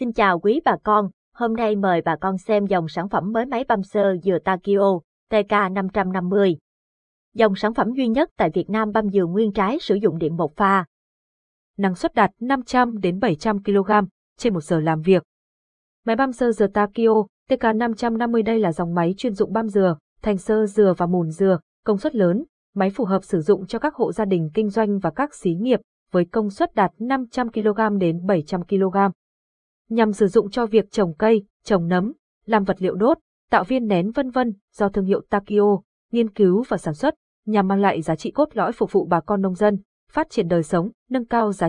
Xin chào quý bà con, hôm nay mời bà con xem dòng sản phẩm mới máy băm sơ dừa Takio TK550. Dòng sản phẩm duy nhất tại Việt Nam băm dừa nguyên trái sử dụng điện một pha. Năng suất đạt 500 đến 700 kg trên một giờ làm việc. Máy băm sơ dừa Takio TK550 đây là dòng máy chuyên dụng băm dừa, thành sơ dừa và mùn dừa, công suất lớn, máy phù hợp sử dụng cho các hộ gia đình kinh doanh và các xí nghiệp với công suất đạt 500 kg đến 700 kg nhằm sử dụng cho việc trồng cây, trồng nấm, làm vật liệu đốt, tạo viên nén vân vân do thương hiệu Takio nghiên cứu và sản xuất, nhằm mang lại giá trị cốt lõi phục vụ bà con nông dân, phát triển đời sống, nâng cao giá trị